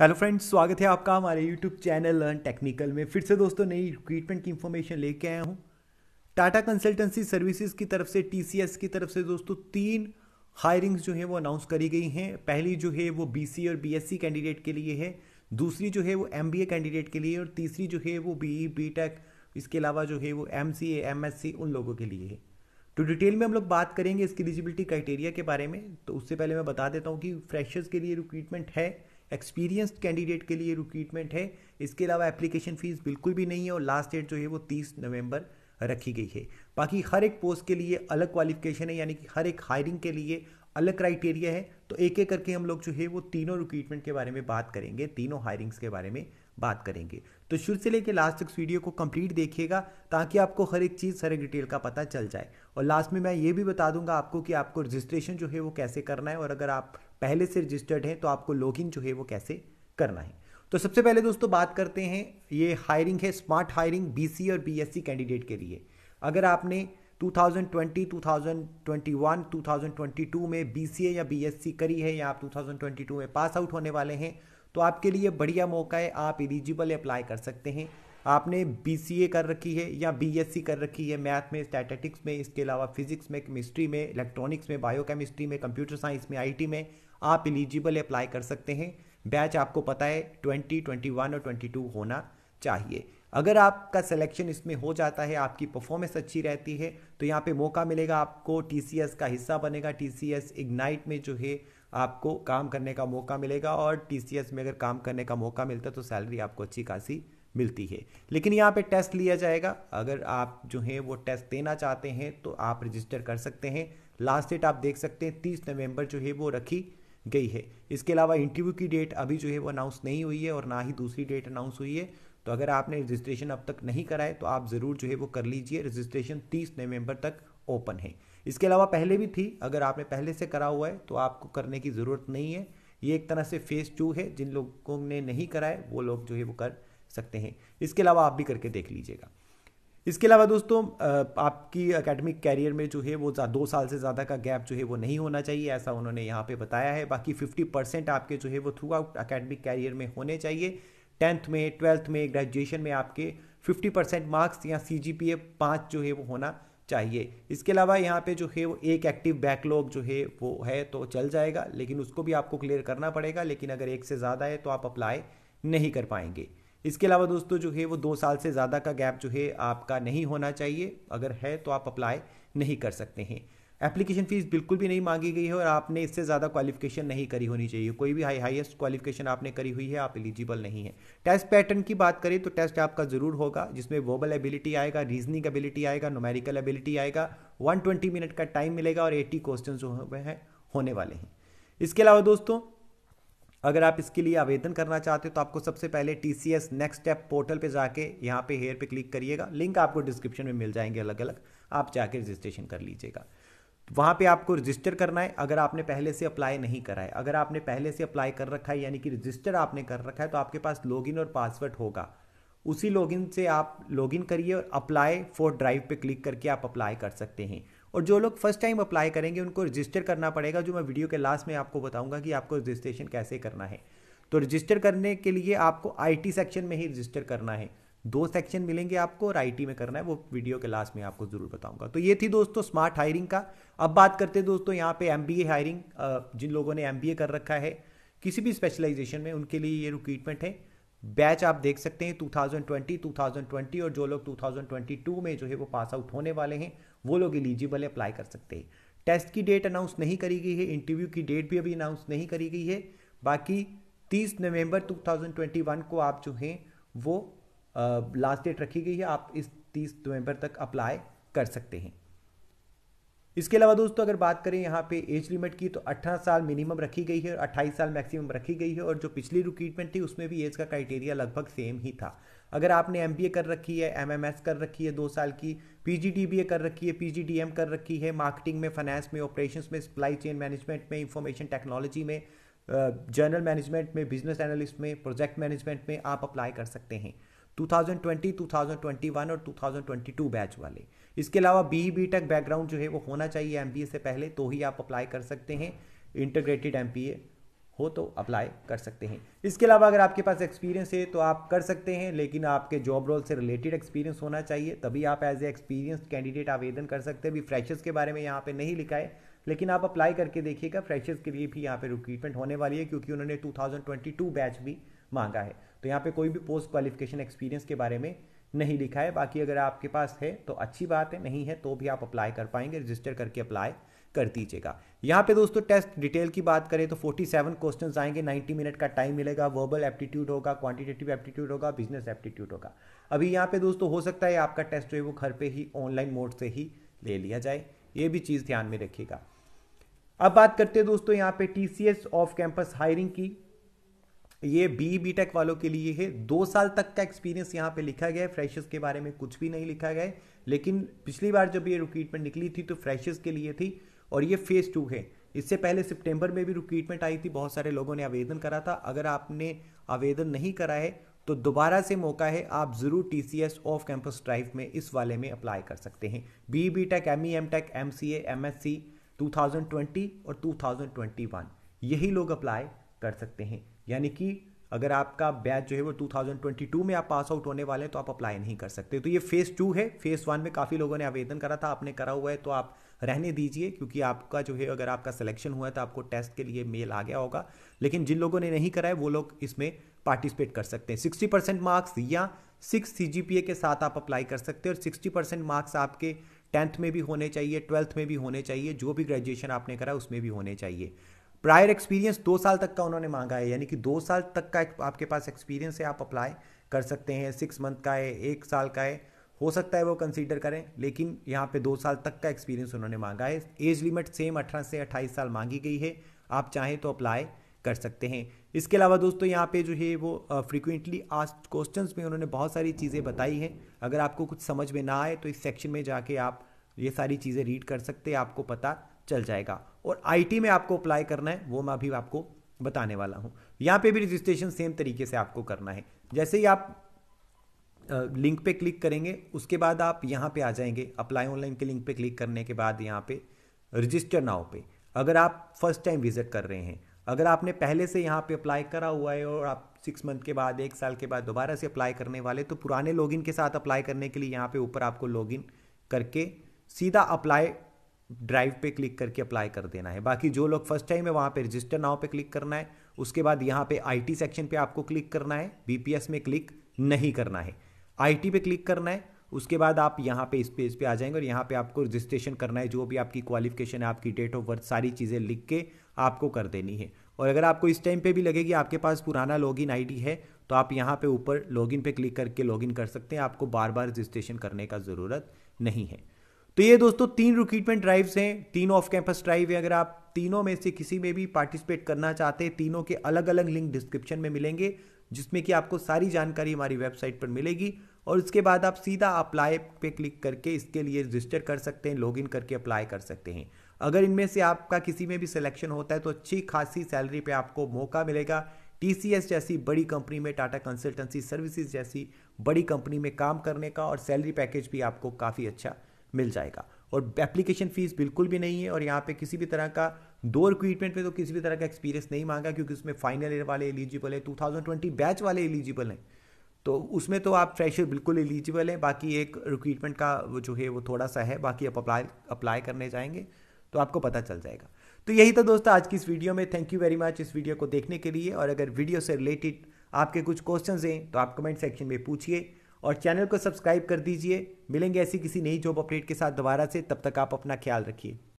hello friends स्वागत है आपका हमारे यूट्यूब चैनल लर्न टेक्निकल में फिर से दोस्तों नई रिक्रूटमेंट की इन्फॉर्मेशन लेके आया हूँ टाटा कंसल्टेंसी सर्विसेज की तरफ से टीसीएस की तरफ से दोस्तों तीन हायरिंग्स जो है वो अनाउंस करी गई हैं पहली जो है वो बीसी और बीएससी कैंडिडेट के लिए है दूसरी जो है वो एम कैंडिडेट के लिए और तीसरी जो है वो बी बी e, इसके अलावा जो है वो एस सी उन लोगों के लिए है तो डिटेल में हम लोग बात करेंगे इसकी एलिजिबिलिटी क्राइटेरिया के बारे में तो उससे पहले मैं बता देता हूँ कि फ्रेशर्स के लिए रिक्रूटमेंट है एक्सपीरियंस्ड कैंडिडेट के लिए रिक्रूटमेंट है इसके अलावा एप्लीकेशन फ़ीस बिल्कुल भी नहीं है और लास्ट डेट जो है वो तीस नवंबर रखी गई है बाकी हर एक पोस्ट के लिए अलग क्वालिफिकेशन है यानी कि हर एक हायरिंग के लिए अलग क्राइटेरिया है तो एक एक करके हम लोग जो है वो तीनों रिक्रूटमेंट के बारे में बात करेंगे तीनों हायरिंग्स के बारे में बात करेंगे तो शुरू से लेकर लास्ट तक वीडियो को कंप्लीट देखिएगा ताकि आपको हर एक चीज़ हर एक डिटेल का पता चल जाए और लास्ट में मैं ये भी बता दूंगा आपको कि आपको रजिस्ट्रेशन जो है वो कैसे करना है और अगर आप पहले से रजिस्टर्ड हैं तो आपको लॉगिन जो है वो कैसे करना है तो सबसे पहले दोस्तों बात करते हैं ये हायरिंग है स्मार्ट हायरिंग बी और बी कैंडिडेट के लिए अगर आपने 2020, 2021, 2022 में बी या बी करी है या आप 2022 में पास आउट होने वाले हैं तो आपके लिए बढ़िया मौका है आप एलिजिबल अप्लाई कर सकते हैं आपने बी कर रखी है या बी कर रखी है मैथ में स्टैटिस्टिक्स में इसके अलावा फिजिक्स में केमिस्ट्री में इलेक्ट्रॉनिक्स में बायोकेमिस्ट्री में कंप्यूटर साइंस में आईटी में आप एलिजिबल अप्लाई कर सकते हैं बैच आपको पता है ट्वेंटी ट्वेंटी वन और ट्वेंटी टू होना चाहिए अगर आपका सिलेक्शन इसमें हो जाता है आपकी परफॉर्मेंस अच्छी रहती है तो यहाँ पे मौका मिलेगा आपको टीसीएस का हिस्सा बनेगा टीसीएस इग्नाइट में जो है आपको काम करने का मौका मिलेगा और टी में अगर काम करने का मौका मिलता है तो सैलरी आपको अच्छी खासी मिलती है लेकिन यहाँ पे टेस्ट लिया जाएगा अगर आप जो है वो टेस्ट देना चाहते हैं तो आप रजिस्टर कर सकते हैं लास्ट डेट आप देख सकते हैं तीस नवंबर जो है वो रखी गई है इसके अलावा इंटरव्यू की डेट अभी जो है वो अनाउंस नहीं हुई है और ना ही दूसरी डेट अनाउंस हुई है तो अगर आपने रजिस्ट्रेशन अब तक नहीं कराए तो आप ज़रूर जो है वो कर लीजिए रजिस्ट्रेशन तीस नवंबर तक ओपन है इसके अलावा पहले भी थी अगर आपने पहले से करा हुआ है तो आपको करने की ज़रूरत नहीं है ये एक तरह से फेस टू है जिन लोगों ने नहीं कराए वो लोग जो है वो कर सकते हैं इसके अलावा आप भी करके देख लीजिएगा इसके अलावा दोस्तों आपकी एकेडमिक कैरियर में जो है वो दो साल से ज़्यादा का गैप जो है वो नहीं होना चाहिए ऐसा उन्होंने यहाँ पे बताया है बाकी फिफ्टी परसेंट आपके जो है वो थ्रू आउट अकेडमिक कैरियर में होने चाहिए टेंथ में ट्वेल्थ में ग्रेजुएशन में आपके फिफ्टी परसेंट मार्क्स या सी जी जो है वो होना चाहिए इसके अलावा यहाँ पे जो है वो एक एक्टिव बैकलॉग जो है वो है तो चल जाएगा लेकिन उसको भी आपको क्लियर करना पड़ेगा लेकिन अगर एक से ज़्यादा है तो आप अप्लाई नहीं कर पाएंगे इसके अलावा दोस्तों जो है वो दो साल से ज़्यादा का गैप जो है आपका नहीं होना चाहिए अगर है तो आप अप्लाई नहीं कर सकते हैं एप्लीकेशन फ़ीस बिल्कुल भी नहीं मांगी गई है और आपने इससे ज़्यादा क्वालिफिकेशन नहीं करी होनी चाहिए कोई भी हाई हाईएस्ट क्वालिफिकेशन आपने करी हुई है आप एलिजिबल नहीं है टेस्ट पैटर्न की बात करें तो टेस्ट आपका ज़रूर होगा जिसमें वोबल एबिलिटी आएगा रीजनिंग एबिलिटी आएगा नोमेरिकल एबिलिटी आएगा वन मिनट का टाइम मिलेगा और एटी क्वेश्चन जो हैं होने वाले हैं इसके अलावा दोस्तों अगर आप इसके लिए आवेदन करना चाहते हो तो आपको सबसे पहले T C S next step portal पर जाके यहाँ पे हेयर पे क्लिक करिएगा लिंक आपको डिस्क्रिप्शन में मिल जाएंगे अलग अलग आप जाके रजिस्ट्रेशन कर लीजिएगा वहाँ पे आपको रजिस्टर करना है अगर आपने पहले से अप्लाई नहीं करा है अगर आपने पहले से अप्लाई कर रखा है यानी कि रजिस्टर आपने कर रखा है तो आपके पास लॉगिन और पासवर्ड होगा उसी लॉगिन से आप लॉगिन करिए और अप्लाई फॉर ड्राइव पे क्लिक करके आप अप्लाई कर सकते हैं और जो लोग फर्स्ट टाइम अप्लाई करेंगे उनको रजिस्टर करना पड़ेगा जो मैं वीडियो के लास्ट में आपको बताऊंगा कि आपको रजिस्ट्रेशन कैसे करना है तो रजिस्टर करने के लिए आपको आईटी सेक्शन में ही रजिस्टर करना है दो सेक्शन मिलेंगे आपको और आईटी में करना है वो वीडियो के लास्ट में आपको ज़रूर बताऊंगा तो ये थी दोस्तों स्मार्ट हायरिंग का अब बात करते हैं दोस्तों यहाँ पे एमबीए हायरिंग जिन लोगों ने एम कर रखा है किसी भी स्पेशलाइजेशन में उनके लिए ये रिक्रूटमेंट है बैच आप देख सकते हैं 2020, 2020 और जो लोग 2022 में जो है वो पास आउट होने वाले हैं वो लोग एलिजिबल अप्लाई कर सकते हैं टेस्ट की डेट अनाउंस नहीं करी गई है इंटरव्यू की डेट भी अभी अनाउंस नहीं करी गई है बाकी 30 नवंबर 2021 को आप जो हैं वो लास्ट डेट रखी गई है आप इस तीस नवंबर तक अप्लाई कर सकते हैं इसके अलावा दोस्तों अगर बात करें यहाँ पे एज लिमिट की तो 18 साल मिनिमम रखी गई है और 28 साल मैक्सिमम रखी गई है और जो पिछली रिक्रूटमेंट थी उसमें भी एज का क्राइटेरिया लगभग सेम ही था अगर आपने एम कर रखी है एम कर रखी है दो साल की पी कर रखी है पी कर रखी है मार्केटिंग में फाइनेंस में ऑपरेशन में सप्लाई चेन मैनेजमेंट में इंफॉर्मेशन टेक्नोलॉजी में जर्नल मैनेजमेंट में बिजनेस एनालिस्ट में प्रोजेक्ट मैनेजमेंट में आप अप्लाई कर सकते हैं 2020, 2021 और 2022 बैच वाले इसके अलावा बी बी टेक बैकग्राउंड जो है वो होना चाहिए एम से पहले तो ही आप अप्लाई कर सकते हैं इंटीग्रेटेड एम हो तो अप्लाई कर सकते हैं इसके अलावा अगर आपके पास एक्सपीरियंस है तो आप कर सकते हैं लेकिन आपके जॉब रोल से रिलेटेड एक्सपीरियंस होना चाहिए तभी आप एज ए एक्सपीरियंस कैंडिडेट आवेदन कर सकते हैं अभी फ्रेशर्स के बारे में यहाँ पे नहीं लिखा है लेकिन आप अप्लाई करके देखिएगा फ्रेशर्स के लिए भी यहाँ पे रिक्रूटमेंट होने वाली है क्योंकि उन्होंने 2022 बैच भी मांगा है तो यहाँ पे कोई भी पोस्ट क्वालिफिकेशन एक्सपीरियंस के बारे में नहीं लिखा है बाकी अगर आपके पास है तो अच्छी बात है नहीं है तो भी आप अप्लाई कर पाएंगे रजिस्टर करके अप्लाई कर दीजिएगा यहाँ पे दोस्तों टेस्ट डिटेल की बात करें तो 47 क्वेश्चन आएंगे 90 मिनट का टाइम मिलेगा वर्बल एप्टीट्यूड होगा क्वांटिटेटिव एप्टीट्यूड होगा बिजनेस एप्टीट्यूड होगा अभी यहाँ पे दोस्तों हो सकता है आपका टेस्ट जो है वो घर पे ही ऑनलाइन मोड से ही ले लिया जाए ये भी चीज़ ध्यान में रखिएगा अब बात करते हैं दोस्तों यहाँ पे टी ऑफ कैंपस हायरिंग की ये बी बी टेक वालों के लिए है दो साल तक का एक्सपीरियंस यहाँ पे लिखा गया है फ्रेशर्स के बारे में कुछ भी नहीं लिखा गया है लेकिन पिछली बार जब ये रिक्रूटमेंट निकली थी तो फ्रेशर्स के लिए थी और ये फेज़ टू है इससे पहले सितंबर में भी रिक्रूटमेंट आई थी बहुत सारे लोगों ने आवेदन करा था अगर आपने आवेदन नहीं करा है तो दोबारा से मौका है आप ज़रूर T C S off campus drive में इस वाले में अप्लाई कर सकते हैं B B tech M E M tech M C M S C two thousand twenty और टू थाउजेंड ट्वेंटी वन यही लोग अप्लाई कर सकते हैं यानी कि अगर आपका बैच जो है वो 2022 में आप पास आउट होने वाले हैं तो आप अप्लाई नहीं कर सकते तो ये फेज़ टू है फेज़ वन में काफ़ी लोगों ने आवेदन करा था आपने करा हुआ है तो आप रहने दीजिए क्योंकि आपका जो है अगर आपका सिलेक्शन हुआ है तो आपको टेस्ट के लिए मेल आ गया होगा लेकिन जिन लोगों ने नहीं करा है वो लोग इसमें पार्टिसिपेट कर सकते हैं सिक्सटी परसेंट मार्क्स या सिक्स सी के साथ आप अप्लाई कर सकते हैं और सिक्सटी परसेंट मार्क्स आपके टेंथ में भी होने चाहिए ट्वेल्थ में भी होने चाहिए जो भी ग्रेजुएशन आपने करा उसमें भी होने चाहिए प्रायर एक्सपीरियंस दो साल तक का उन्होंने मांगा है यानी कि दो साल तक का आपके पास एक्सपीरियंस है आप अप्लाई कर सकते हैं सिक्स मंथ का है एक साल का है हो सकता है वो कंसीडर करें लेकिन यहाँ पे दो साल तक का एक्सपीरियंस उन्होंने मांगा है एज लिमिट सेम अठारह से अट्ठाईस साल मांगी गई है आप चाहें तो अप्लाई कर सकते हैं इसके अलावा दोस्तों यहाँ पे जो है वो फ्रिक्वेंटली आस्ट क्वेश्चन में उन्होंने बहुत सारी चीज़ें बताई हैं अगर आपको कुछ समझ में ना आए तो इस सेक्शन में जाके आप ये सारी चीज़ें रीड कर सकते हैं आपको पता चल जाएगा और आईटी में आपको अप्लाई करना है वो मैं अभी आपको बताने वाला हूँ यहाँ पे भी रजिस्ट्रेशन सेम तरीके से आपको करना है जैसे ही आप लिंक पे क्लिक करेंगे उसके बाद आप यहाँ पे आ जाएंगे अप्लाई ऑनलाइन के लिंक पे क्लिक करने के बाद यहाँ पे रजिस्टर नाउ पे अगर आप फर्स्ट टाइम विजिट कर रहे हैं अगर आपने पहले से यहाँ पे अप्लाई करा हुआ है और आप सिक्स मंथ के बाद एक साल के बाद दोबारा से अप्लाई करने वाले तो पुराने लॉगिन के साथ अप्लाई करने के लिए यहाँ पे ऊपर आपको लॉगिन करके सीधा अप्लाई ड्राइव पे क्लिक करके अप्लाई कर देना है बाकी जो लोग फर्स्ट टाइम है वहाँ पे रजिस्टर नाव पे क्लिक करना है उसके बाद यहाँ पे आईटी सेक्शन पे आपको क्लिक करना है बीपीएस में क्लिक नहीं करना है आईटी पे क्लिक करना है उसके बाद आप यहाँ पे इस पेज पे आ जाएंगे और यहाँ पे आपको रजिस्ट्रेशन करना है जो भी आपकी क्वालिफिकेशन है आपकी डेट ऑफ बर्थ सारी चीज़ें लिख के आपको कर देनी है और अगर आपको इस टाइम पे भी लगेगी आपके पास पुराना लॉग इन है तो आप यहाँ पे ऊपर लॉगिन पे क्लिक करके लॉगिन कर सकते हैं आपको बार बार रजिस्ट्रेशन करने का ज़रूरत नहीं है तो ये दोस्तों तीन रिक्रूटमेंट ड्राइव्स हैं तीन ऑफ कैंपस ड्राइव है अगर आप तीनों में से किसी में भी पार्टिसिपेट करना चाहते हैं तीनों के अलग अलग लिंक डिस्क्रिप्शन में मिलेंगे जिसमें कि आपको सारी जानकारी हमारी वेबसाइट पर मिलेगी और उसके बाद आप सीधा अप्लाई पे क्लिक करके इसके लिए रजिस्टर कर सकते हैं लॉगिन करके अप्लाई कर सकते हैं अगर इनमें से आपका किसी में भी सिलेक्शन होता है तो अच्छी खासी सैलरी पे आपको मौका मिलेगा टीसीएस जैसी बड़ी कंपनी में टाटा कंसल्टेंसी सर्विसेज जैसी बड़ी कंपनी में काम करने का और सैलरी पैकेज भी आपको काफ़ी अच्छा मिल जाएगा और एप्लीकेशन फ़ीस बिल्कुल भी नहीं है और यहाँ पे किसी भी तरह का दो रिक्रूटमेंट में तो किसी भी तरह का एक्सपीरियंस नहीं मांगा क्योंकि उसमें फाइनल ईयर वाले एलिजिबल है 2020 बैच वाले एलिजिबल हैं तो उसमें तो आप फ्रेशर बिल्कुल एलिजिबल हैं बाकी एक रिक्रूटमेंट का वो जो है वो थोड़ा सा है बाकी आप अप्लाई अप्लाई करने जाएंगे तो आपको पता चल जाएगा तो यही था दोस्तों आज की इस वीडियो में थैंक यू वेरी मच इस वीडियो को देखने के लिए और अगर वीडियो से रिलेटेड आपके कुछ क्वेश्चन हैं तो आप कमेंट सेक्शन में पूछिए और चैनल को सब्सक्राइब कर दीजिए मिलेंगे ऐसी किसी नई जॉब अपडेट के साथ दोबारा से तब तक आप अपना ख्याल रखिए